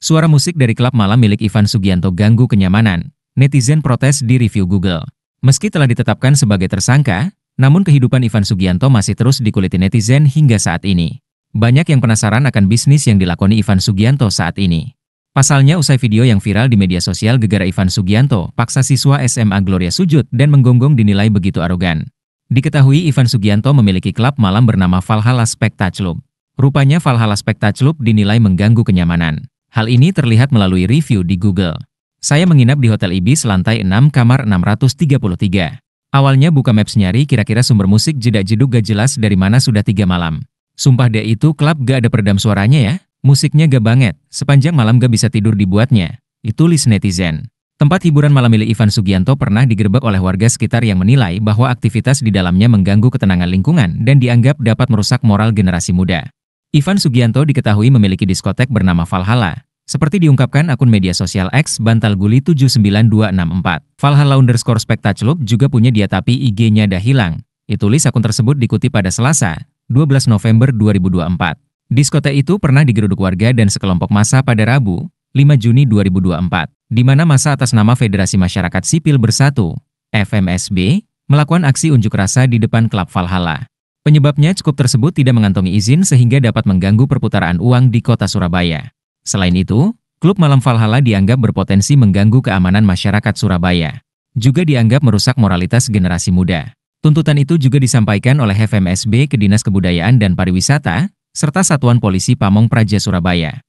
Suara musik dari klub malam milik Ivan Sugianto ganggu kenyamanan. Netizen protes di review Google. Meski telah ditetapkan sebagai tersangka, namun kehidupan Ivan Sugianto masih terus dikuliti netizen hingga saat ini. Banyak yang penasaran akan bisnis yang dilakoni Ivan Sugianto saat ini. Pasalnya usai video yang viral di media sosial gegara Ivan Sugianto paksa siswa SMA Gloria sujud dan menggonggong dinilai begitu arogan. Diketahui Ivan Sugianto memiliki klub malam bernama Valhalla Spectaclub. Rupanya Valhalla Spectaclub dinilai mengganggu kenyamanan. Hal ini terlihat melalui review di Google. Saya menginap di Hotel Ibis lantai 6 kamar 633. Awalnya buka maps nyari kira-kira sumber musik jeda jeduk gak jelas dari mana sudah tiga malam. Sumpah deh itu klub gak ada peredam suaranya ya. Musiknya gak banget, sepanjang malam gak bisa tidur dibuatnya. Ditulis netizen. Tempat hiburan malam milik Ivan Sugianto pernah digerebek oleh warga sekitar yang menilai bahwa aktivitas di dalamnya mengganggu ketenangan lingkungan dan dianggap dapat merusak moral generasi muda. Ivan Sugianto diketahui memiliki diskotek bernama Valhalla. Seperti diungkapkan akun media sosial X Bantal Guli 79264. Valhalla underscore Spektaclub juga punya dia tapi IG-nya dah hilang. Ditulis akun tersebut dikutip pada Selasa, 12 November 2024. Diskotek itu pernah digeruduk warga dan sekelompok massa pada Rabu, 5 Juni 2024, di mana massa atas nama Federasi Masyarakat Sipil Bersatu, FMSB, melakukan aksi unjuk rasa di depan klub Valhalla. Penyebabnya cukup tersebut tidak mengantongi izin sehingga dapat mengganggu perputaran uang di kota Surabaya. Selain itu, klub malam Valhalla dianggap berpotensi mengganggu keamanan masyarakat Surabaya. Juga dianggap merusak moralitas generasi muda. Tuntutan itu juga disampaikan oleh FMSB ke Dinas Kebudayaan dan Pariwisata, serta Satuan Polisi Pamong Praja Surabaya.